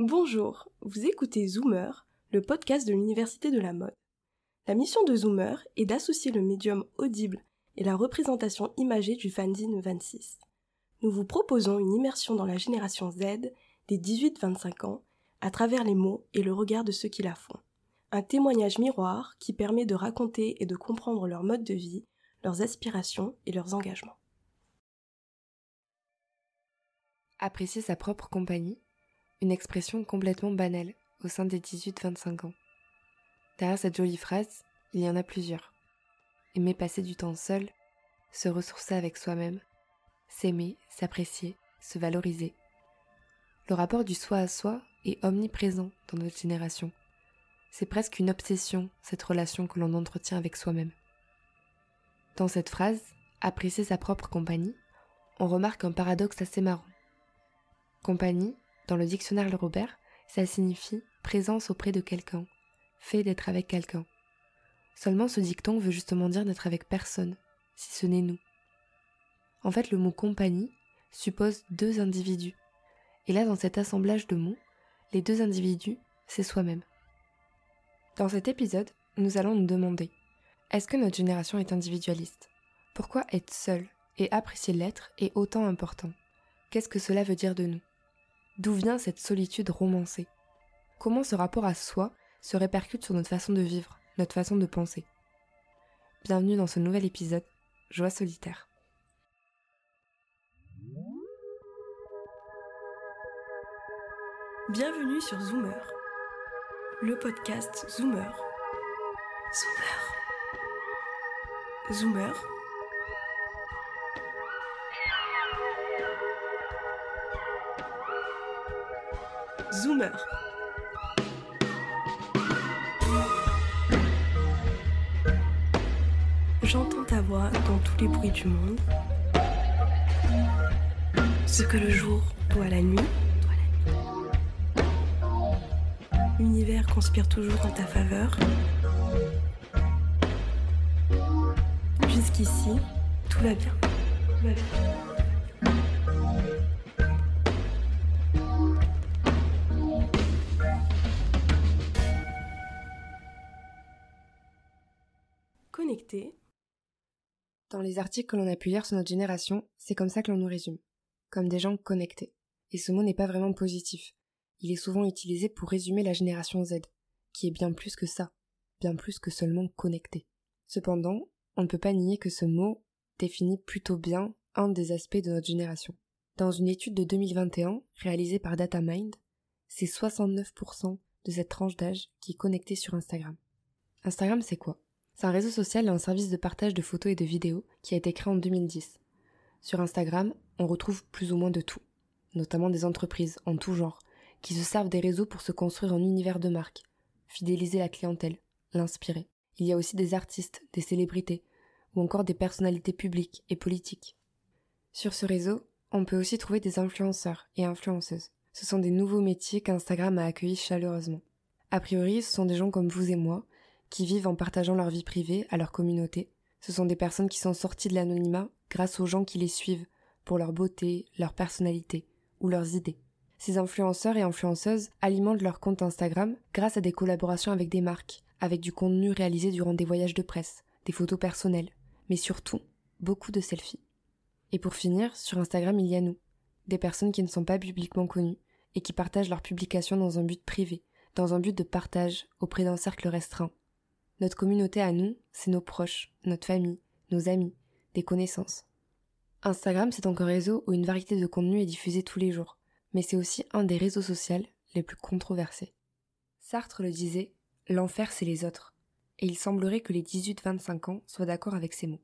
Bonjour, vous écoutez Zoomer, le podcast de l'Université de la mode. La mission de Zoomer est d'associer le médium audible et la représentation imagée du fanzine 26. Nous vous proposons une immersion dans la génération Z des 18-25 ans à travers les mots et le regard de ceux qui la font. Un témoignage miroir qui permet de raconter et de comprendre leur mode de vie, leurs aspirations et leurs engagements. Apprécier sa propre compagnie une expression complètement banale au sein des 18-25 ans. Derrière cette jolie phrase, il y en a plusieurs. Aimer passer du temps seul, se ressourcer avec soi-même, s'aimer, s'apprécier, se valoriser. Le rapport du soi à soi est omniprésent dans notre génération. C'est presque une obsession, cette relation que l'on entretient avec soi-même. Dans cette phrase, apprécier sa propre compagnie, on remarque un paradoxe assez marrant. Compagnie, dans le dictionnaire Le Robert, ça signifie présence auprès de quelqu'un, fait d'être avec quelqu'un. Seulement ce dicton veut justement dire d'être avec personne, si ce n'est nous. En fait, le mot compagnie suppose deux individus. Et là, dans cet assemblage de mots, les deux individus, c'est soi-même. Dans cet épisode, nous allons nous demander est-ce que notre génération est individualiste Pourquoi être seul et apprécier l'être est autant important Qu'est-ce que cela veut dire de nous D'où vient cette solitude romancée Comment ce rapport à soi se répercute sur notre façon de vivre, notre façon de penser Bienvenue dans ce nouvel épisode, Joie solitaire. Bienvenue sur Zoomer, le podcast Zoomer. Zoomer. Zoomer Zoomer. J'entends ta voix dans tous les bruits du monde. Ce que le jour doit la nuit. L'univers conspire toujours en ta faveur. Jusqu'ici, tout va bien. Tout va bien. Dans les articles que l'on a pu lire sur notre génération, c'est comme ça que l'on nous résume, comme des gens connectés. Et ce mot n'est pas vraiment positif. Il est souvent utilisé pour résumer la génération Z, qui est bien plus que ça, bien plus que seulement connecté. Cependant, on ne peut pas nier que ce mot définit plutôt bien un des aspects de notre génération. Dans une étude de 2021 réalisée par DataMind, c'est 69% de cette tranche d'âge qui est connectée sur Instagram. Instagram, c'est quoi c'est un réseau social et un service de partage de photos et de vidéos qui a été créé en 2010. Sur Instagram, on retrouve plus ou moins de tout, notamment des entreprises en tout genre, qui se servent des réseaux pour se construire un univers de marque, fidéliser la clientèle, l'inspirer. Il y a aussi des artistes, des célébrités, ou encore des personnalités publiques et politiques. Sur ce réseau, on peut aussi trouver des influenceurs et influenceuses. Ce sont des nouveaux métiers qu'Instagram a accueillis chaleureusement. A priori, ce sont des gens comme vous et moi, qui vivent en partageant leur vie privée à leur communauté. Ce sont des personnes qui sont sorties de l'anonymat grâce aux gens qui les suivent pour leur beauté, leur personnalité ou leurs idées. Ces influenceurs et influenceuses alimentent leur compte Instagram grâce à des collaborations avec des marques, avec du contenu réalisé durant des voyages de presse, des photos personnelles, mais surtout beaucoup de selfies. Et pour finir, sur Instagram, il y a nous, des personnes qui ne sont pas publiquement connues et qui partagent leurs publications dans un but privé, dans un but de partage auprès d'un cercle restreint, notre communauté à nous, c'est nos proches, notre famille, nos amis, des connaissances. Instagram, c'est donc un réseau où une variété de contenu est diffusée tous les jours, mais c'est aussi un des réseaux sociaux les plus controversés. Sartre le disait, l'enfer c'est les autres, et il semblerait que les 18-25 ans soient d'accord avec ces mots.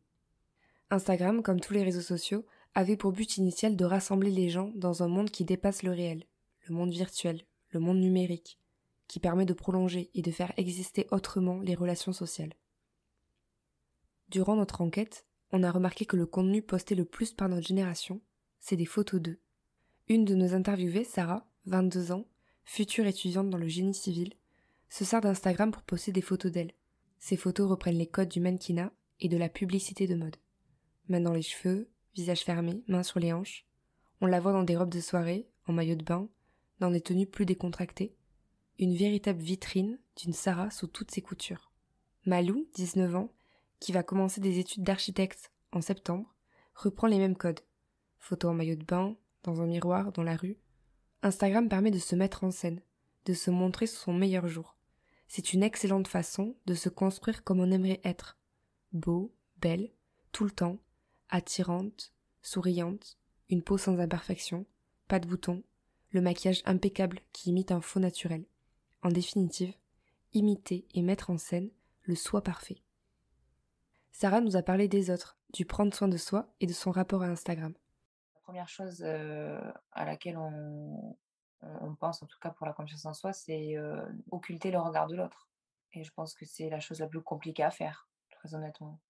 Instagram, comme tous les réseaux sociaux, avait pour but initial de rassembler les gens dans un monde qui dépasse le réel, le monde virtuel, le monde numérique, qui permet de prolonger et de faire exister autrement les relations sociales. Durant notre enquête, on a remarqué que le contenu posté le plus par notre génération, c'est des photos d'eux. Une de nos interviewées, Sarah, 22 ans, future étudiante dans le génie civil, se sert d'Instagram pour poster des photos d'elle. Ces photos reprennent les codes du mannequinat et de la publicité de mode. Main dans les cheveux, visage fermé, main sur les hanches. On la voit dans des robes de soirée, en maillot de bain, dans des tenues plus décontractées, une véritable vitrine d'une Sarah sous toutes ses coutures. Malou, 19 ans, qui va commencer des études d'architecte en septembre, reprend les mêmes codes. Photos en maillot de bain, dans un miroir, dans la rue. Instagram permet de se mettre en scène, de se montrer sous son meilleur jour. C'est une excellente façon de se construire comme on aimerait être. Beau, belle, tout le temps, attirante, souriante, une peau sans imperfection, pas de boutons, le maquillage impeccable qui imite un faux naturel en définitive, imiter et mettre en scène le soi parfait. Sarah nous a parlé des autres, du prendre soin de soi et de son rapport à Instagram. La première chose euh, à laquelle on, pense, en tout cas pour la confiance en soi, c'est euh, occulter le regard de l'autre. Et je pense que c'est la chose la plus compliquée à faire, très honnêtement.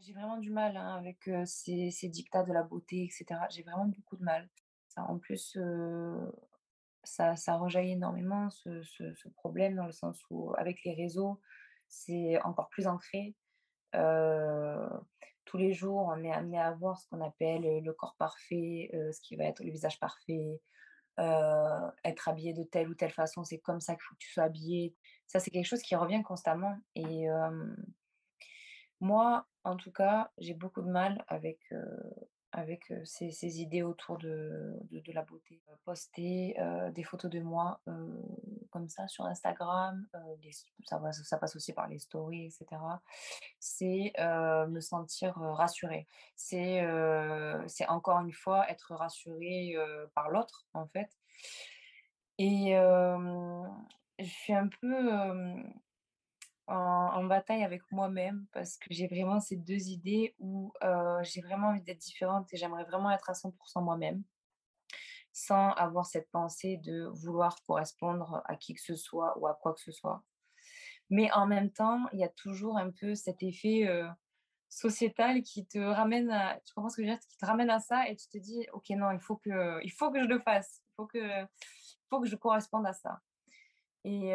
J'ai vraiment du mal hein, avec euh, ces, dictats de la beauté, etc. J'ai vraiment beaucoup de mal. Ça, en plus, ça, ça rejaillit énormément ce, problème dans le sens où, avec les réseaux, c'est encore plus ancré. Euh, tous les jours, on est amené à voir ce qu'on appelle le corps parfait, ce qui va être le visage parfait, être habillé de telle ou telle façon, c'est comme ça faut que tu sois habillé. Ça, c'est quelque chose qui revient constamment. Et moi, en tout cas, j'ai beaucoup de mal avec avec ces idées autour de, la beauté. Poster des photos de moi comme ça sur Instagram, ça, passe aussi par les stories, etc. C'est me sentir rassurée. C'est c'est encore une fois être rassurée par l'autre, en fait. Et je suis un peu en, bataille avec moi-même parce que j'ai vraiment ces deux idées où euh, j'ai vraiment envie d'être différente et j'aimerais vraiment être à 100% moi-même sans avoir cette pensée de vouloir correspondre à qui que ce soit ou à quoi que ce soit. Mais en même temps, il y a toujours un peu cet effet euh, sociétal qui te ramène à, tu comprends que qui te ramène à ça et tu te dis, ok, non, il faut que, il faut que je le fasse, il faut que, faut que je corresponde à ça. Et,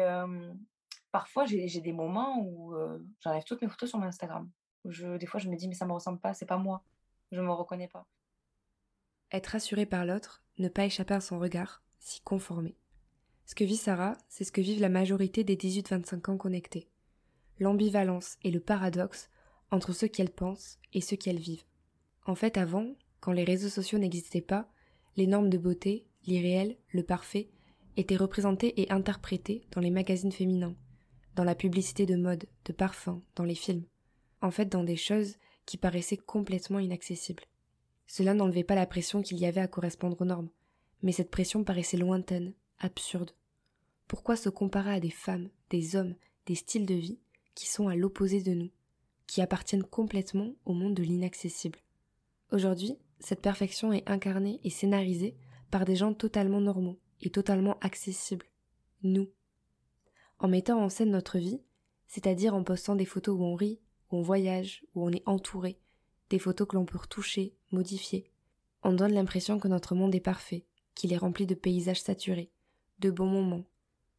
parfois, j'ai des moments où euh, j'enlève toutes mes photos sur mon Instagram. Je, des fois, je me dis, mais ça me ressemble pas, c'est pas moi. Je me reconnais pas. Être rassuré par l'autre, ne pas échapper à son regard, s'y conformer. Ce que vit Sarah, c'est ce que vivent la majorité des 18-25 ans connectés. L'ambivalence et le paradoxe entre ce qu'elles pensent et ce qu'elles vivent. En fait, avant, quand les réseaux sociaux n'existaient pas, les normes de beauté, l'irréel, le parfait, étaient représentées et interprétées dans les magazines féminins, dans la publicité de mode, de parfums, dans les films. En fait, dans des choses qui paraissaient complètement inaccessibles. Cela n'enlevait pas la pression qu'il y avait à correspondre aux normes, mais cette pression paraissait lointaine, absurde. Pourquoi se comparer à des femmes, des hommes, des styles de vie qui sont à l'opposé de nous, qui appartiennent complètement au monde de l'inaccessible Aujourd'hui, cette perfection est incarnée et scénarisée par des gens totalement normaux et totalement accessibles. Nous, en mettant en scène notre vie, c'est-à-dire en postant des photos où on rit, où on voyage, où on est entouré, des photos que l'on peut retoucher, modifier. On donne l'impression que notre monde est parfait, qu'il est rempli de paysages saturés, de bons moments,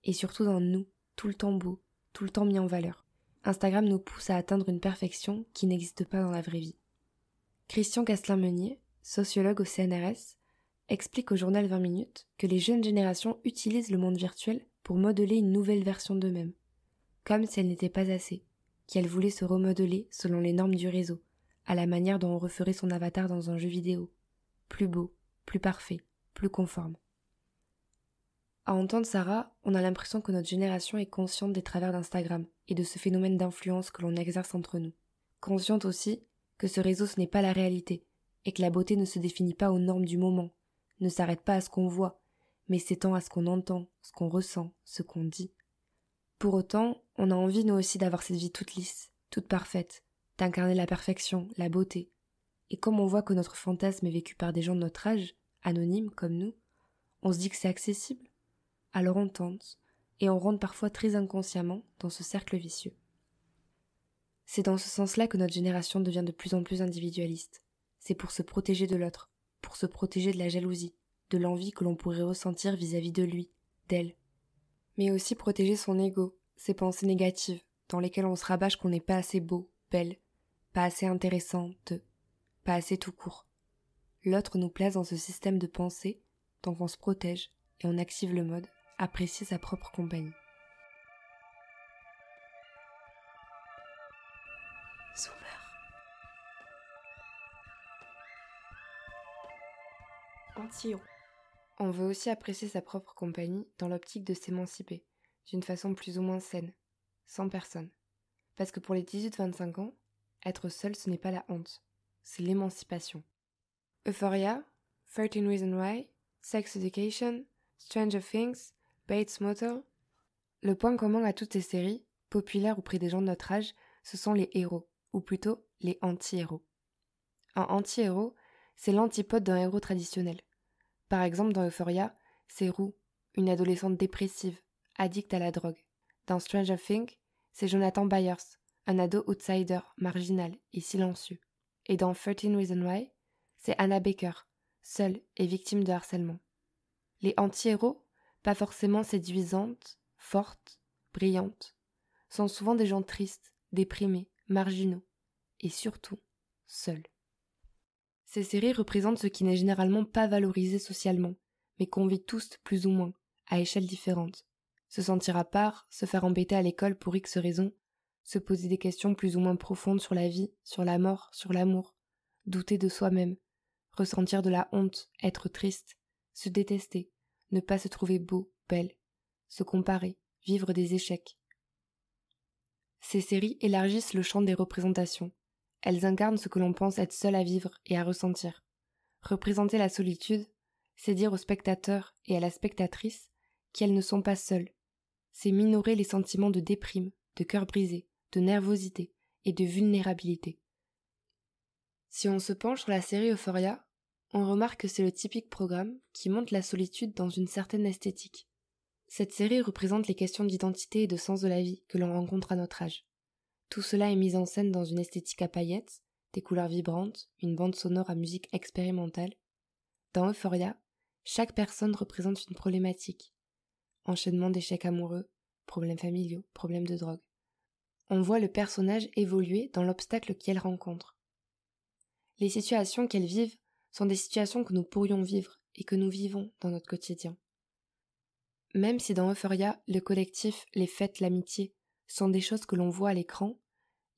et surtout dans nous, tout le temps beau, tout le temps mis en valeur. Instagram nous pousse à atteindre une perfection qui n'existe pas dans la vraie vie. Christian Castelin-Meunier, sociologue au CNRS, explique au journal 20 minutes que les jeunes générations utilisent le monde virtuel pour modeler une nouvelle version d'eux-mêmes, comme si elle n'était pas assez, qu'elle voulait se remodeler selon les normes du réseau, à la manière dont on referait son avatar dans un jeu vidéo, plus beau, plus parfait, plus conforme. À entendre Sarah, on a l'impression que notre génération est consciente des travers d'Instagram et de ce phénomène d'influence que l'on exerce entre nous. Consciente aussi que ce réseau ce n'est pas la réalité et que la beauté ne se définit pas aux normes du moment, ne s'arrête pas à ce qu'on voit, mais s'étend à ce qu'on entend, ce qu'on ressent, ce qu'on dit. Pour autant, on a envie nous aussi d'avoir cette vie toute lisse, toute parfaite, d'incarner la perfection, la beauté. Et comme on voit que notre fantasme est vécu par des gens de notre âge, anonymes comme nous, on se dit que c'est accessible. Alors on tente, et on rentre parfois très inconsciemment dans ce cercle vicieux. C'est dans ce sens-là que notre génération devient de plus en plus individualiste. C'est pour se protéger de l'autre, pour se protéger de la jalousie, de l'envie que l'on pourrait ressentir vis-à-vis de lui, d'elle. Mais aussi protéger son ego, ses pensées négatives, dans lesquelles on se rabâche qu'on n'est pas assez beau, belle, pas assez intéressante, pas assez tout court. L'autre nous place dans ce système de pensée, tant qu'on se protège et on active le mode apprécier sa propre compagnie. Sauveur. Antillon. On veut aussi apprécier sa propre compagnie dans l'optique de s'émanciper, d'une façon plus ou moins saine, sans personne. Parce que pour les 18-25 ans, être seul ce n'est pas la honte, c'est l'émancipation. Euphoria, 13 Reasons Why, Sex Education, Stranger Things, Bates Motel. Le point commun à toutes ces séries, populaires auprès des gens de notre âge, ce sont les héros, ou plutôt les anti-héros. Un anti-héros, c'est l'antipode d'un héros traditionnel. Par exemple, dans Euphoria, c'est Rue, une adolescente dépressive, addict à la drogue. Dans Stranger Things, c'est Jonathan Byers, un ado outsider, marginal et silencieux. Et dans 13 Reasons Why, c'est Anna Baker, seule et victime de harcèlement. Les anti-héros, pas forcément séduisantes, fortes, brillantes, sont souvent des gens tristes, déprimés, marginaux, et surtout, seuls. Ces séries représentent ce qui n'est généralement pas valorisé socialement, mais qu'on vit tous plus ou moins, à échelle différente. Se sentir à part, se faire embêter à l'école pour X raisons, se poser des questions plus ou moins profondes sur la vie, sur la mort, sur l'amour, douter de soi-même, ressentir de la honte, être triste, se détester, ne pas se trouver beau, belle, se comparer, vivre des échecs. Ces séries élargissent le champ des représentations, elles incarnent ce que l'on pense être seul à vivre et à ressentir. Représenter la solitude, c'est dire au spectateur et à la spectatrice qu'elles ne sont pas seules. C'est minorer les sentiments de déprime, de cœur brisé, de nervosité et de vulnérabilité. Si on se penche sur la série Euphoria, on remarque que c'est le typique programme qui monte la solitude dans une certaine esthétique. Cette série représente les questions d'identité et de sens de la vie que l'on rencontre à notre âge. Tout cela est mis en scène dans une esthétique à paillettes, des couleurs vibrantes, une bande sonore à musique expérimentale. Dans Euphoria, chaque personne représente une problématique. Enchaînement d'échecs amoureux, problèmes familiaux, problèmes de drogue. On voit le personnage évoluer dans l'obstacle qu'elle rencontre. Les situations qu'elles vivent sont des situations que nous pourrions vivre et que nous vivons dans notre quotidien. Même si dans Euphoria, le collectif Les Fêtes l'amitié sont des choses que l'on voit à l'écran,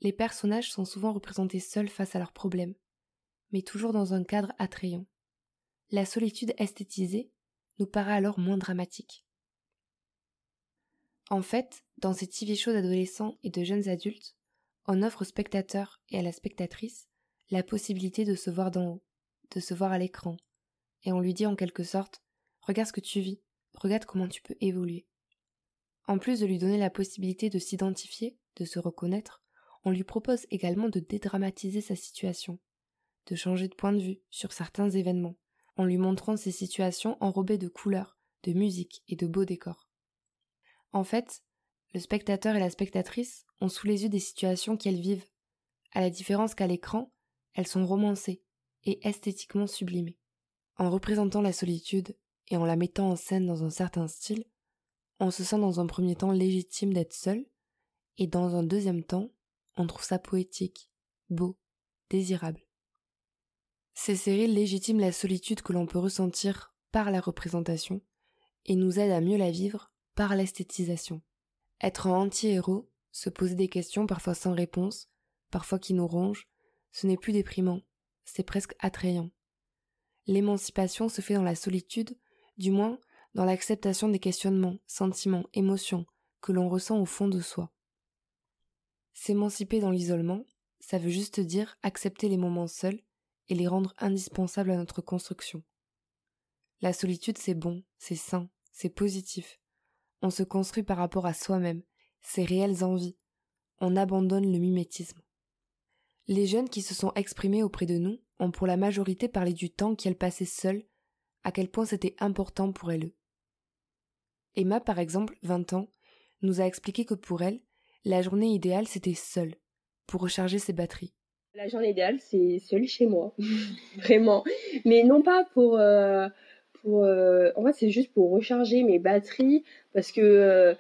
les personnages sont souvent représentés seuls face à leurs problèmes, mais toujours dans un cadre attrayant. La solitude esthétisée nous paraît alors moins dramatique. En fait, dans ces TV shows d'adolescents et de jeunes adultes, on offre au spectateur et à la spectatrice la possibilité de se voir d'en haut, de se voir à l'écran, et on lui dit en quelque sorte Regarde ce que tu vis, regarde comment tu peux évoluer. En plus de lui donner la possibilité de s'identifier, de se reconnaître, on lui propose également de dédramatiser sa situation, de changer de point de vue sur certains événements, en lui montrant ses situations enrobées de couleurs, de musique et de beaux décors. En fait, le spectateur et la spectatrice ont sous les yeux des situations qu'elles vivent, à la différence qu'à l'écran, elles sont romancées et esthétiquement sublimées. En représentant la solitude et en la mettant en scène dans un certain style, on se sent dans un premier temps légitime d'être seul, et dans un deuxième temps, on trouve ça poétique, beau, désirable. Ces séries légitiment la solitude que l'on peut ressentir par la représentation, et nous aident à mieux la vivre par l'esthétisation. Être un anti-héros, se poser des questions parfois sans réponse, parfois qui nous rongent, ce n'est plus déprimant, c'est presque attrayant. L'émancipation se fait dans la solitude, du moins dans l'acceptation des questionnements, sentiments, émotions que l'on ressent au fond de soi. S'émanciper dans l'isolement, ça veut juste dire accepter les moments seuls et les rendre indispensables à notre construction. La solitude, c'est bon, c'est sain, c'est positif. On se construit par rapport à soi-même, ses réelles envies. On abandonne le mimétisme. Les jeunes qui se sont exprimés auprès de nous ont pour la majorité parlé du temps qu'elles passaient seules, à quel point c'était important pour elles Emma, par exemple, 20 ans, nous a expliqué que pour elle, la journée idéale, c'était seule, pour recharger ses batteries. La journée idéale, c'est seule chez moi, vraiment. Mais non pas pour... Euh, pour euh, en fait, c'est juste pour recharger mes batteries, parce que... il euh,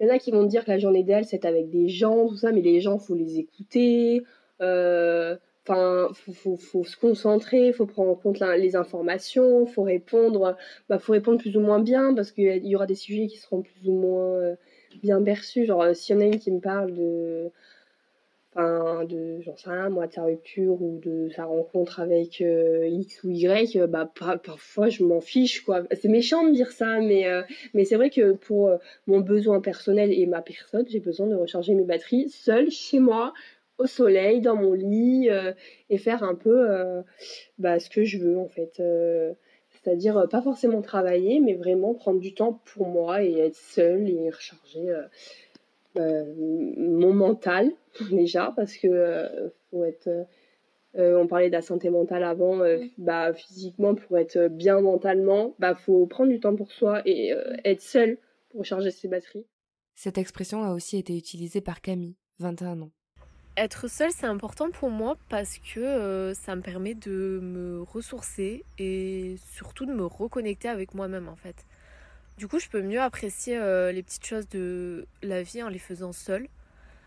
y en a qui vont dire que la journée idéale, c'est avec des gens, tout ça, mais les gens, faut les écouter. Euh, Enfin, faut, faut, se concentrer, faut prendre en compte les informations, faut répondre, bah faut répondre plus ou moins bien parce qu'il y aura des sujets qui seront plus ou moins euh, bien perçus. Genre, euh, si y en a une qui me parle de, enfin, de, j'en sais rien, moi, de sa rupture ou de sa rencontre avec euh, X ou Y, bah parfois je m'en fiche quoi. C'est méchant de dire ça, mais mais c'est vrai que pour mon besoin personnel et ma personne, j'ai besoin de recharger mes batteries seule chez moi au soleil, dans mon lit, euh, et faire un peu euh, bah, ce que je veux en fait. Euh, c'est-à-dire pas forcément travailler, mais vraiment prendre du temps pour moi et être seule et recharger mon mental déjà, parce que faut être... on parlait de la santé mentale avant, bah, physiquement, pour être bien mentalement, bah, faut prendre du temps pour soi et être seul pour recharger ses batteries. Cette expression a aussi été utilisée par Camille, 21 ans, être seule, c'est important pour moi parce que euh, ça me permet de me ressourcer et surtout de me reconnecter avec moi-même en fait. Du coup, je peux mieux apprécier euh, les petites choses de la vie en les faisant seule.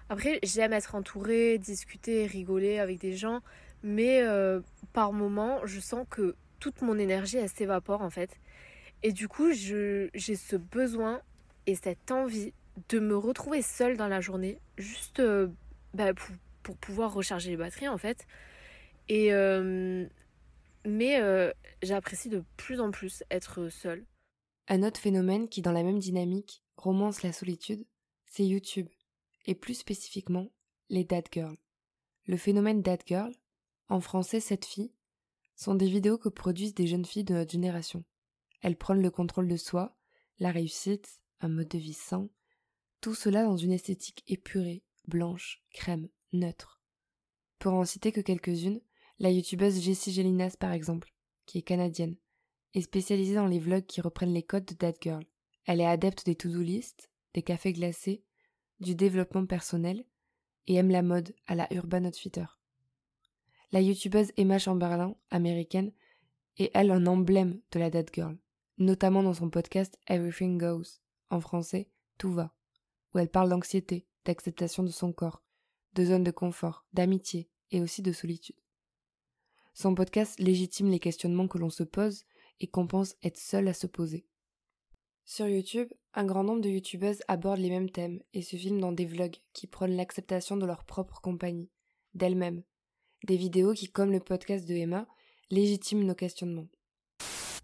Après, j'aime être entourée, discuter, rigoler avec des gens, mais euh, par moment, je sens que toute mon énergie, elle s'évapore en fait. Et du coup, j'ai ce besoin et cette envie de me retrouver seule dans la journée, juste bah, pour, pouvoir recharger les batteries en fait. Et, euh, mais euh, j'apprécie de plus en plus être seule. Un autre phénomène qui, dans la même dynamique, romance la solitude, c'est YouTube, et plus spécifiquement les dad girls. Le phénomène dad girl, en français cette fille, sont des vidéos que produisent des jeunes filles de notre génération. Elles prennent le contrôle de soi, la réussite, un mode de vie sain, tout cela dans une esthétique épurée, blanche, crème, neutre. Pour en citer que quelques-unes, la youtubeuse Jessie Gelinas par exemple, qui est canadienne, est spécialisée dans les vlogs qui reprennent les codes de dead Girl. Elle est adepte des to-do lists, des cafés glacés, du développement personnel et aime la mode à la Urban Outfitter. La youtubeuse Emma Chamberlain, américaine, est elle un emblème de la dead Girl, notamment dans son podcast Everything Goes, en français Tout va, où elle parle d'anxiété, d'acceptation de son corps, de zone de confort, d'amitié et aussi de solitude. Son podcast légitime les questionnements que l'on se pose et qu'on pense être seul à se poser. Sur YouTube, un grand nombre de youtubeuses abordent les mêmes thèmes et se filment dans des vlogs qui prônent l'acceptation de leur propre compagnie, d'elles-mêmes. Des vidéos qui, comme le podcast de Emma, légitiment nos questionnements.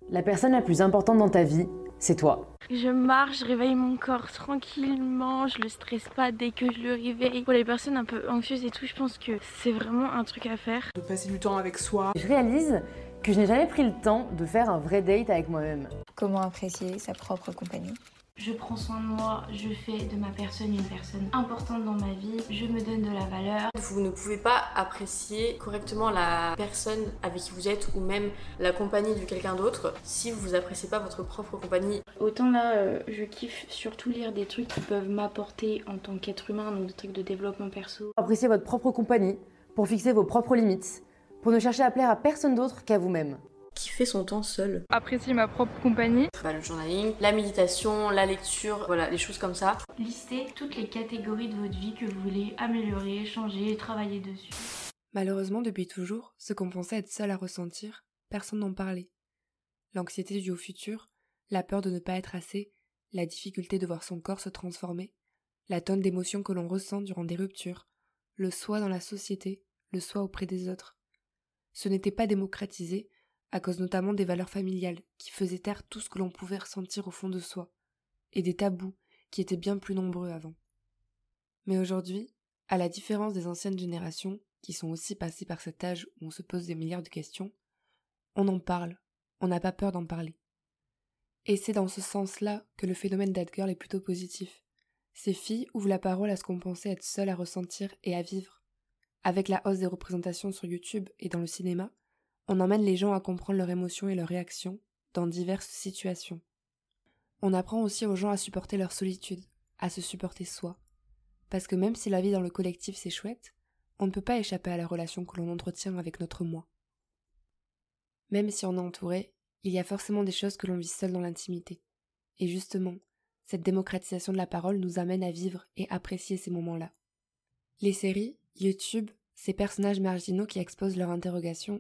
La personne la plus importante dans ta vie, c'est toi. Je marche, je réveille mon corps tranquillement, je le stresse pas dès que je le réveille. Pour les personnes un peu anxieuses et tout, je pense que c'est vraiment un truc à faire. De passer du temps avec soi. Je réalise que je n'ai jamais pris le temps de faire un vrai date avec moi-même. Comment apprécier sa propre compagnie je prends soin de moi, je fais de ma personne une personne importante dans ma vie, je me donne de la valeur. Vous ne pouvez pas apprécier correctement la personne avec qui vous êtes ou même la compagnie de quelqu'un d'autre si vous appréciez pas votre propre compagnie. Autant là, euh, je kiffe surtout lire des trucs qui peuvent m'apporter en tant qu'être humain, donc des trucs de développement perso. Appréciez votre propre compagnie pour fixer vos propres limites, pour ne chercher à plaire à personne d'autre qu'à vous-même fait son temps seul. Apprécier ma propre compagnie. le journaling, la méditation, la lecture, voilà, les choses comme ça. Listez toutes les catégories de votre vie que vous voulez améliorer, changer, travailler dessus. Malheureusement, depuis toujours, ce qu'on pensait être seul à ressentir, personne n'en parlait. L'anxiété du au futur, la peur de ne pas être assez, la difficulté de voir son corps se transformer, la tonne d'émotions que l'on ressent durant des ruptures, le soi dans la société, le soi auprès des autres. Ce n'était pas démocratisé, à cause notamment des valeurs familiales, qui faisaient taire tout ce que l'on pouvait ressentir au fond de soi, et des tabous, qui étaient bien plus nombreux avant. Mais aujourd'hui, à la différence des anciennes générations, qui sont aussi passées par cet âge où on se pose des milliards de questions, on en parle, on n'a pas peur d'en parler. Et c'est dans ce sens-là que le phénomène d'Adgirl est plutôt positif. Ces filles ouvrent la parole à ce qu'on pensait être seules à ressentir et à vivre. Avec la hausse des représentations sur YouTube et dans le cinéma, on emmène les gens à comprendre leurs émotions et leurs réactions dans diverses situations. On apprend aussi aux gens à supporter leur solitude, à se supporter soi. Parce que même si la vie dans le collectif c'est chouette, on ne peut pas échapper à la relation que l'on entretient avec notre moi. Même si on est entouré, il y a forcément des choses que l'on vit seul dans l'intimité. Et justement, cette démocratisation de la parole nous amène à vivre et apprécier ces moments-là. Les séries, YouTube, ces personnages marginaux qui exposent leurs interrogations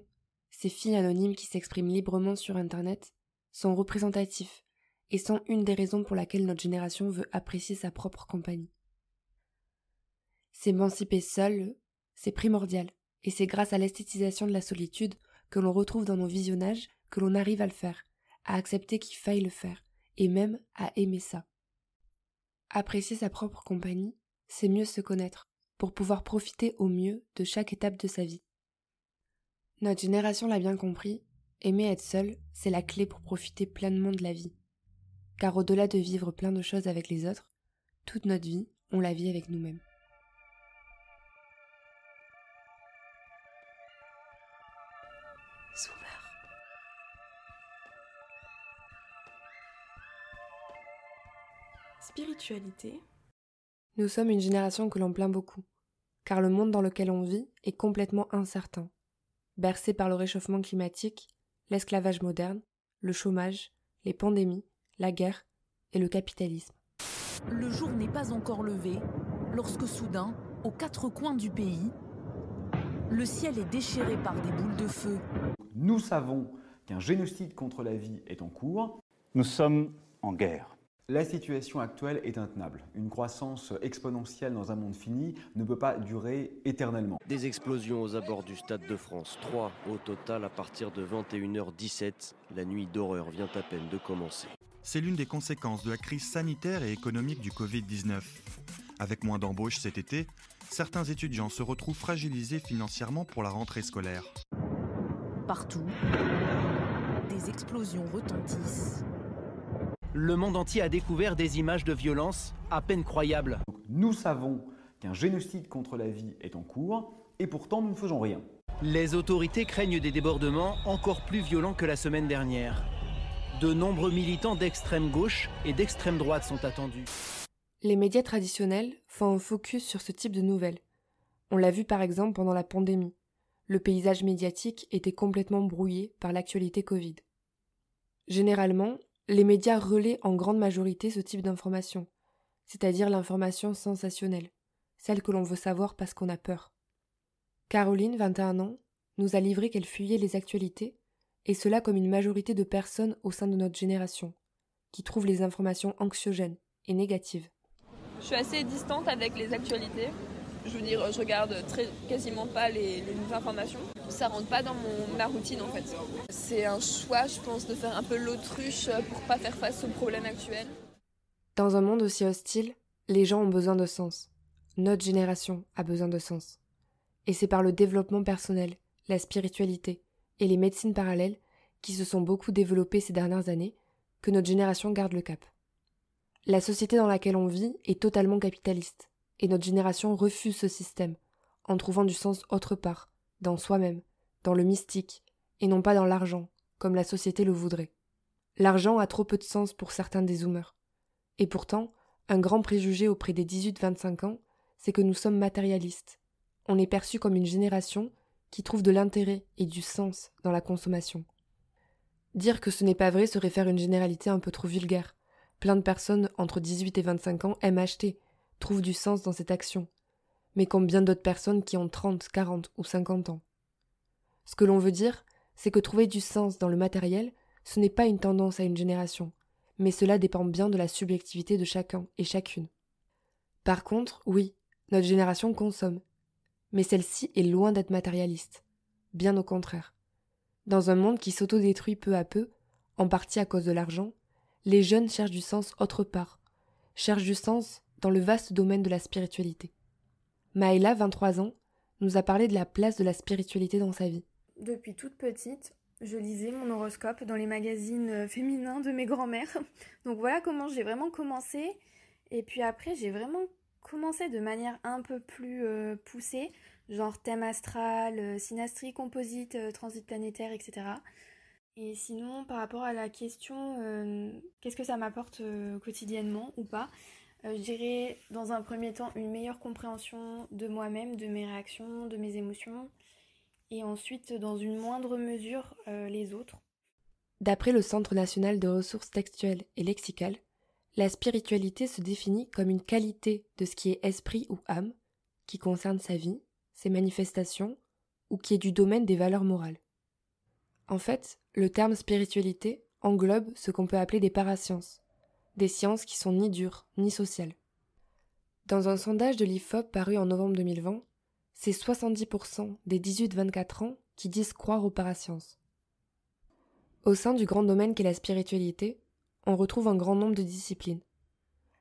ces filles anonymes qui s'expriment librement sur Internet, sont représentatifs et sont une des raisons pour laquelle notre génération veut apprécier sa propre compagnie. S'émanciper seule, c'est primordial, et c'est grâce à l'esthétisation de la solitude que l'on retrouve dans nos visionnages que l'on arrive à le faire, à accepter qu'il faille le faire, et même à aimer ça. Apprécier sa propre compagnie, c'est mieux se connaître, pour pouvoir profiter au mieux de chaque étape de sa vie, notre génération l'a bien compris, aimer être seul, c'est la clé pour profiter pleinement de la vie. Car au-delà de vivre plein de choses avec les autres, toute notre vie, on la vit avec nous-mêmes. Spiritualité. Nous sommes une génération que l'on plaint beaucoup, car le monde dans lequel on vit est complètement incertain bercé par le réchauffement climatique, l'esclavage moderne, le chômage, les pandémies, la guerre et le capitalisme. Le jour n'est pas encore levé lorsque soudain, aux quatre coins du pays, le ciel est déchiré par des boules de feu. Nous savons qu'un génocide contre la vie est en cours. Nous sommes en guerre. La situation actuelle est intenable. Une croissance exponentielle dans un monde fini ne peut pas durer éternellement. Des explosions aux abords du Stade de France, Trois au total à partir de 21h17. La nuit d'horreur vient à peine de commencer. C'est l'une des conséquences de la crise sanitaire et économique du Covid-19. Avec moins d'embauches cet été, certains étudiants se retrouvent fragilisés financièrement pour la rentrée scolaire. Partout, des explosions retentissent le monde entier a découvert des images de violence à peine croyables. Nous savons qu'un génocide contre la vie est en cours et pourtant nous ne faisons rien. Les autorités craignent des débordements encore plus violents que la semaine dernière. De nombreux militants d'extrême gauche et d'extrême droite sont attendus. Les médias traditionnels font un focus sur ce type de nouvelles. On l'a vu par exemple pendant la pandémie. Le paysage médiatique était complètement brouillé par l'actualité Covid. Généralement, les médias relaient en grande majorité ce type d'information, c'est-à-dire l'information sensationnelle, celle que l'on veut savoir parce qu'on a peur. Caroline, 21 ans, nous a livré qu'elle fuyait les actualités, et cela comme une majorité de personnes au sein de notre génération, qui trouvent les informations anxiogènes et négatives. Je suis assez distante avec les actualités. Je veux dire, je regarde très, quasiment pas les, informations. Ça rentre pas dans mon, ma routine en fait. C'est un choix, je pense, de faire un peu l'autruche pour pas faire face aux problèmes actuels. Dans un monde aussi hostile, les gens ont besoin de sens. Notre génération a besoin de sens. Et c'est par le développement personnel, la spiritualité et les médecines parallèles qui se sont beaucoup développées ces dernières années que notre génération garde le cap. La société dans laquelle on vit est totalement capitaliste. Et notre génération refuse ce système, en trouvant du sens autre part, dans soi-même, dans le mystique, et non pas dans l'argent, comme la société le voudrait. L'argent a trop peu de sens pour certains des zoomers. Et pourtant, un grand préjugé auprès des 18-25 ans, c'est que nous sommes matérialistes. On est perçu comme une génération qui trouve de l'intérêt et du sens dans la consommation. Dire que ce n'est pas vrai serait faire une généralité un peu trop vulgaire. Plein de personnes entre 18 et 25 ans aiment acheter, trouve du sens dans cette action, mais comme bien d'autres personnes qui ont 30, 40 ou 50 ans. Ce que l'on veut dire, c'est que trouver du sens dans le matériel, ce n'est pas une tendance à une génération, mais cela dépend bien de la subjectivité de chacun et chacune. Par contre, oui, notre génération consomme, mais celle-ci est loin d'être matérialiste, bien au contraire. Dans un monde qui s'autodétruit peu à peu, en partie à cause de l'argent, les jeunes cherchent du sens autre part, cherchent du sens dans le vaste domaine de la spiritualité. Maëla, 23 ans, nous a parlé de la place de la spiritualité dans sa vie. Depuis toute petite, je lisais mon horoscope dans les magazines euh, féminins de mes grands-mères. Donc voilà comment j'ai vraiment commencé. Et puis après, j'ai vraiment commencé de manière un peu plus euh, poussée, genre thème astral, euh, synastrie, composite, transit planétaire, etc. Et sinon, par rapport à la question, qu'est-ce que ça m'apporte quotidiennement ou pas euh, je dirais dans un premier temps une meilleure compréhension de moi-même, de mes réactions, de mes émotions, et ensuite dans une moindre mesure euh, les autres. D'après le Centre national de ressources textuelles et lexicales, la spiritualité se définit comme une qualité de ce qui est esprit ou âme, qui concerne sa vie, ses manifestations, ou qui est du domaine des valeurs morales. En fait, le terme spiritualité englobe ce qu'on peut appeler des parasciences, des sciences qui sont ni dures ni sociales. Dans un sondage de l'IFOP paru en novembre 2020, c'est 70% des 18-24 ans qui disent croire aux parasciences. Au sein du grand domaine qu'est la spiritualité, on retrouve un grand nombre de disciplines.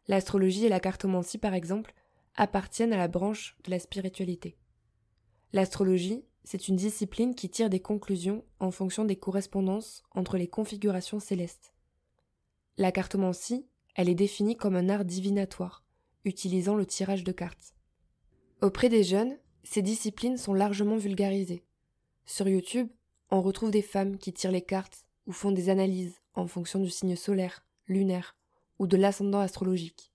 L'astrologie et la cartomancie, par exemple, appartiennent à la branche de la spiritualité. L'astrologie, c'est une discipline qui tire des conclusions en fonction des correspondances entre les configurations célestes. La cartomancie, elle est définie comme un art divinatoire, utilisant le tirage de cartes. Auprès des jeunes, ces disciplines sont largement vulgarisées. Sur YouTube, on retrouve des femmes qui tirent les cartes ou font des analyses en fonction du signe solaire, lunaire ou de l'ascendant astrologique.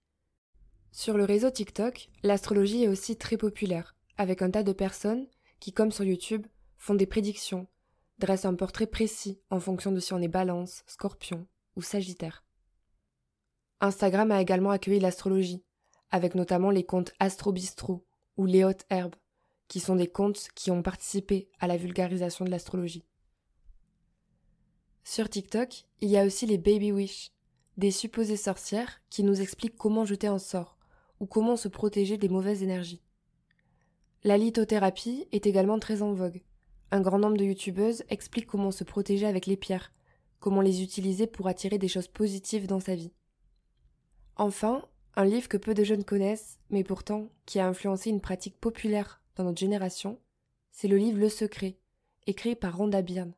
Sur le réseau TikTok, l'astrologie est aussi très populaire, avec un tas de personnes qui, comme sur YouTube, font des prédictions, dressent un portrait précis en fonction de si on est balance, scorpion ou sagittaire. Instagram a également accueilli l'astrologie, avec notamment les comptes Astrobistro ou Les Herbe, qui sont des comptes qui ont participé à la vulgarisation de l'astrologie. Sur TikTok, il y a aussi les Baby Wish, des supposées sorcières qui nous expliquent comment jeter un sort ou comment se protéger des mauvaises énergies. La lithothérapie est également très en vogue. Un grand nombre de youtubeuses expliquent comment se protéger avec les pierres, comment les utiliser pour attirer des choses positives dans sa vie. Enfin, un livre que peu de jeunes connaissent, mais pourtant qui a influencé une pratique populaire dans notre génération, c'est le livre Le Secret, écrit par Rhonda Byrne.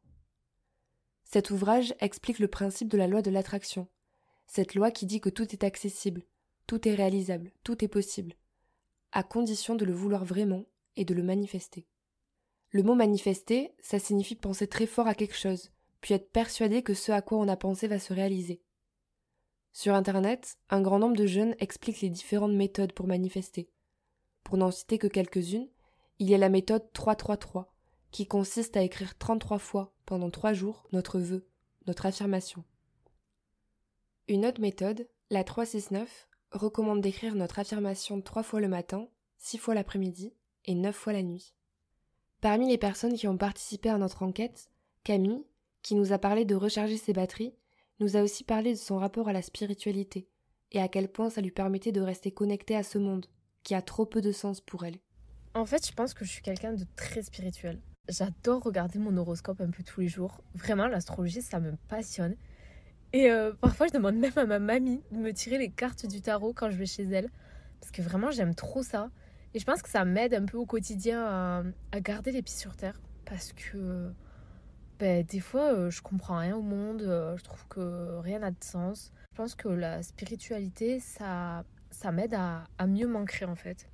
Cet ouvrage explique le principe de la loi de l'attraction, cette loi qui dit que tout est accessible, tout est réalisable, tout est possible, à condition de le vouloir vraiment et de le manifester. Le mot manifester, ça signifie penser très fort à quelque chose, puis être persuadé que ce à quoi on a pensé va se réaliser. Sur Internet, un grand nombre de jeunes expliquent les différentes méthodes pour manifester. Pour n'en citer que quelques-unes, il y a la méthode 333, qui consiste à écrire 33 fois pendant 3 jours notre vœu, notre affirmation. Une autre méthode, la 369, recommande d'écrire notre affirmation 3 fois le matin, 6 fois l'après-midi et 9 fois la nuit. Parmi les personnes qui ont participé à notre enquête, Camille, qui nous a parlé de recharger ses batteries, nous a aussi parlé de son rapport à la spiritualité et à quel point ça lui permettait de rester connectée à ce monde qui a trop peu de sens pour elle. En fait, je pense que je suis quelqu'un de très spirituel. J'adore regarder mon horoscope un peu tous les jours. Vraiment, l'astrologie, ça me passionne. Et euh, parfois, je demande même à ma mamie de me tirer les cartes du tarot quand je vais chez elle. Parce que vraiment, j'aime trop ça. Et je pense que ça m'aide un peu au quotidien à garder les pieds sur terre. Parce que bah, des fois euh, je comprends rien au monde, euh, je trouve que rien n'a de sens. Je pense que la spiritualité, ça, ça m'aide à, mieux m'ancrer en fait.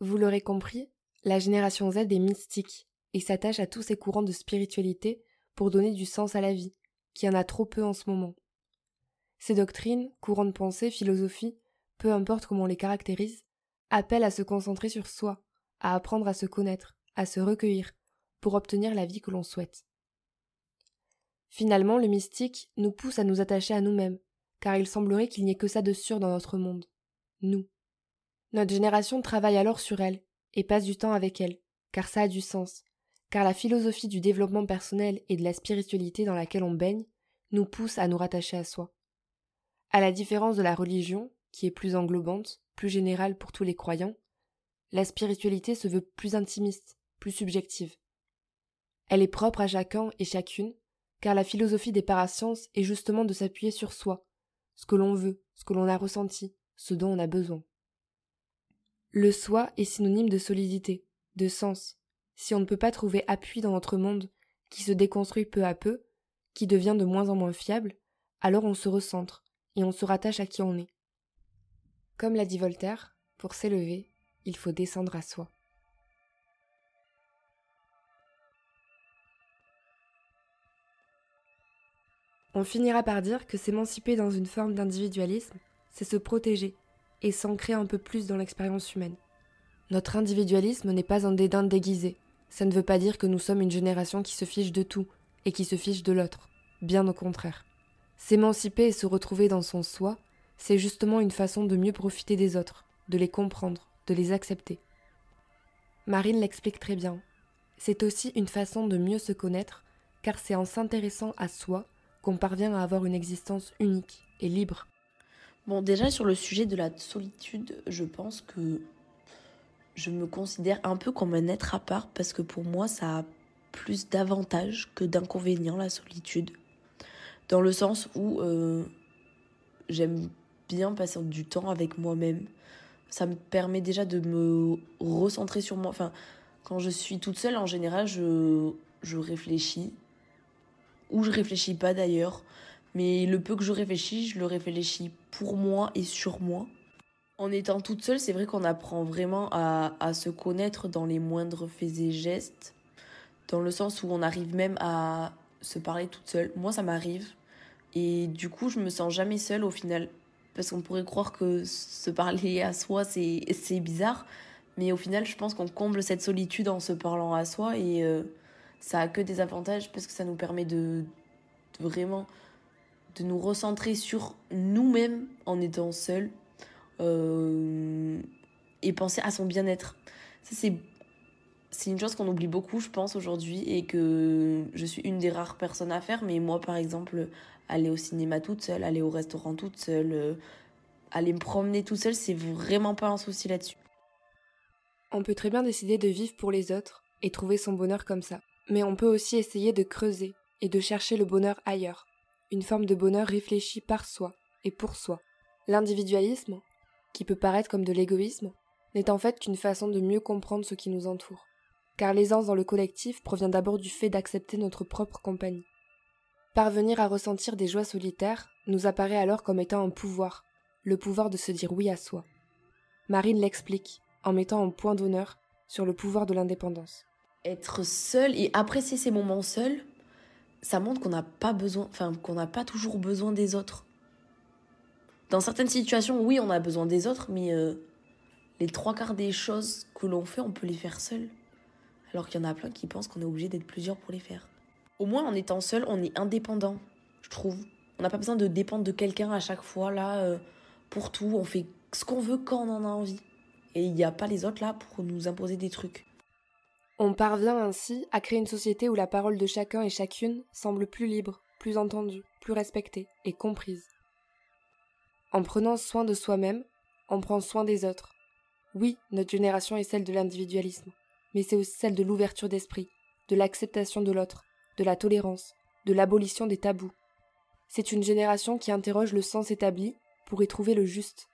Vous l'aurez compris, la génération Z est mystique et s'attache à tous ces courants de spiritualité pour donner du sens à la vie, qui en a trop peu en ce moment. Ces doctrines, courants de pensée, philosophie, peu importe comment on les caractérise, appellent à se concentrer sur soi, à apprendre à se connaître, à se recueillir, pour obtenir la vie que l'on souhaite. Finalement, le mystique nous pousse à nous attacher à nous-mêmes, car il semblerait qu'il n'y ait que ça de sûr dans notre monde. Nous. Notre génération travaille alors sur elle, et passe du temps avec elle, car ça a du sens, car la philosophie du développement personnel et de la spiritualité dans laquelle on baigne nous pousse à nous rattacher à soi. À la différence de la religion, qui est plus englobante, plus générale pour tous les croyants, la spiritualité se veut plus intimiste, plus subjective. Elle est propre à chacun et chacune, car la philosophie des parasciences est justement de s'appuyer sur soi, ce que l'on veut, ce que l'on a ressenti, ce dont on a besoin. Le soi est synonyme de solidité, de sens. Si on ne peut pas trouver appui dans notre monde, qui se déconstruit peu à peu, qui devient de moins en moins fiable, alors on se recentre et on se rattache à qui on est. Comme l'a dit Voltaire, pour s'élever, il faut descendre à soi. On finira par dire que s'émanciper dans une forme d'individualisme, c'est se protéger et s'ancrer un peu plus dans l'expérience humaine. Notre individualisme n'est pas un dédain déguisé. Ça ne veut pas dire que nous sommes une génération qui se fiche de tout et qui se fiche de l'autre. Bien au contraire. S'émanciper et se retrouver dans son soi, c'est justement une façon de mieux profiter des autres, de les comprendre, de les accepter. Marine l'explique très bien. C'est aussi une façon de mieux se connaître, car c'est en s'intéressant à soi qu'on parvient à avoir une existence unique et libre. Bon, déjà sur le sujet de la solitude, je pense que je me considère un peu comme un être à part parce que pour moi, ça a plus d'avantages que d'inconvénients la solitude. Dans le sens où euh, j'aime bien passer du temps avec moi-même. Ça me permet déjà de me recentrer sur moi. Enfin, quand je suis toute seule, en général, je réfléchis où je réfléchis pas d'ailleurs. Mais le peu que je réfléchis, je le réfléchis pour moi et sur moi. En étant toute seule, c'est vrai qu'on apprend vraiment à, se connaître dans les moindres faits et gestes, dans le sens où on arrive même à se parler toute seule. Moi, ça m'arrive. Et du coup, je me sens jamais seule au final. Parce qu'on pourrait croire que se parler à soi, c'est bizarre. Mais au final, je pense qu'on comble cette solitude en se parlant à soi et... Euh, ça a que des avantages parce que ça nous permet de, vraiment de nous recentrer sur nous-mêmes en étant seuls euh, et penser à son bien-être. Ça, c'est, c'est une chose qu'on oublie beaucoup, je pense, aujourd'hui et que je suis une des rares personnes à faire. Mais moi, par exemple, aller au cinéma toute seule, aller au restaurant toute seule, euh, aller me promener toute seule, c'est vraiment pas un souci là-dessus. On peut très bien décider de vivre pour les autres et trouver son bonheur comme ça. Mais on peut aussi essayer de creuser et de chercher le bonheur ailleurs, une forme de bonheur réfléchi par soi et pour soi. L'individualisme, qui peut paraître comme de l'égoïsme, n'est en fait qu'une façon de mieux comprendre ce qui nous entoure. Car l'aisance dans le collectif provient d'abord du fait d'accepter notre propre compagnie. Parvenir à ressentir des joies solitaires nous apparaît alors comme étant un pouvoir, le pouvoir de se dire oui à soi. Marine l'explique en mettant un point d'honneur sur le pouvoir de l'indépendance être seul et apprécier ces moments seuls, ça montre qu'on n'a pas besoin, enfin qu'on n'a pas toujours besoin des autres. Dans certaines situations, oui, on a besoin des autres, mais euh, les trois quarts des choses que l'on fait, on peut les faire seul. Alors qu'il y en a plein qui pensent qu'on est obligé d'être plusieurs pour les faire. Au moins, en étant seul, on est indépendant, je trouve. On n'a pas besoin de dépendre de quelqu'un à chaque fois, là, euh, pour tout. On fait ce qu'on veut quand on en a envie. Et il n'y a pas les autres là pour nous imposer des trucs. On parvient ainsi à créer une société où la parole de chacun et chacune semble plus libre, plus entendue, plus respectée et comprise. En prenant soin de soi-même, on prend soin des autres. Oui, notre génération est celle de l'individualisme, mais c'est aussi celle de l'ouverture d'esprit, de l'acceptation de l'autre, de la tolérance, de l'abolition des tabous. C'est une génération qui interroge le sens établi pour y trouver le juste,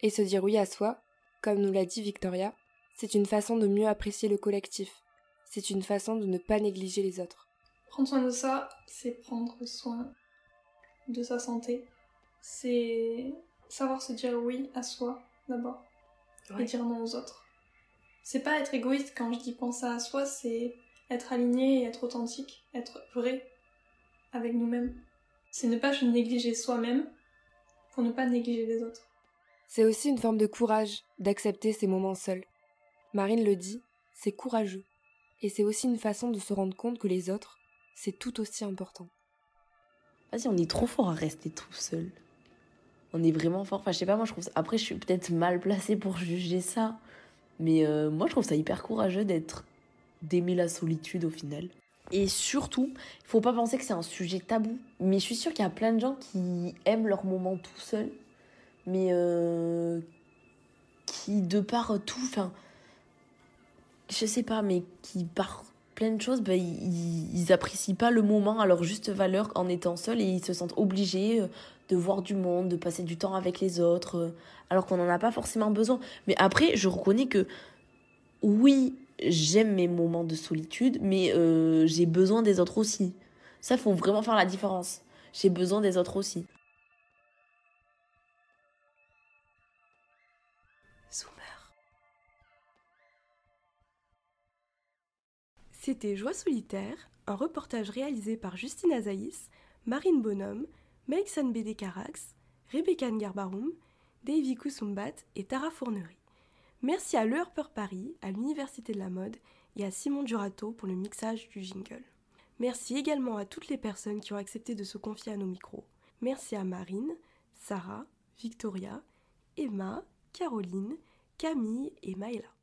et se dire oui à soi, comme nous l'a dit Victoria, c'est une façon de mieux apprécier le collectif. C'est une façon de ne pas négliger les autres. Prendre soin de ça, c'est prendre soin de sa santé. C'est savoir se dire oui à soi d'abord et dire non aux autres. C'est pas être égoïste quand je dis penser à soi, c'est être aligné et être authentique, être vrai avec nous-mêmes. C'est ne pas se négliger soi-même pour ne pas négliger les autres. C'est aussi une forme de courage d'accepter ces moments seuls. Marine le dit, c'est courageux. Et c'est aussi une façon de se rendre compte que les autres, c'est tout aussi important. Vas-y, on est trop fort à rester tout seul. On est vraiment fort. Enfin, je sais pas, moi je trouve ça... Après, je suis peut-être mal placée pour juger ça. Mais euh, moi, je trouve ça hyper courageux d'être. d'aimer la solitude au final. Et surtout, il faut pas penser que c'est un sujet tabou. Mais je suis sûre qu'il y a plein de gens qui aiment leur moment tout seul. Mais euh, qui, de par tout. Enfin je sais pas, mais qui par plein de choses, ben, ils, apprécient pas le moment à leur juste valeur en étant seuls et ils se sentent obligés euh, de voir du monde, de passer du temps avec les autres, euh, alors qu'on n'en a pas forcément besoin. Mais après, je reconnais que oui, j'aime mes moments de solitude, mais euh, j'ai besoin des autres aussi. Ça, faut vraiment faire la différence. J'ai besoin des autres aussi. C'était Joie solitaire, un reportage réalisé par Justine Azaïs, Marine Bonhomme, Melksan Bédé Carax, Rebecca Ngarbarum, Davy Kousumbat et Tara Fournery. Merci à Leur Peur Paris, à l'Université de la Mode et à Simon Durato pour le mixage du jingle. Merci également à toutes les personnes qui ont accepté de se confier à nos micros. Merci à Marine, Sarah, Victoria, Emma, Caroline, Camille et Maëla.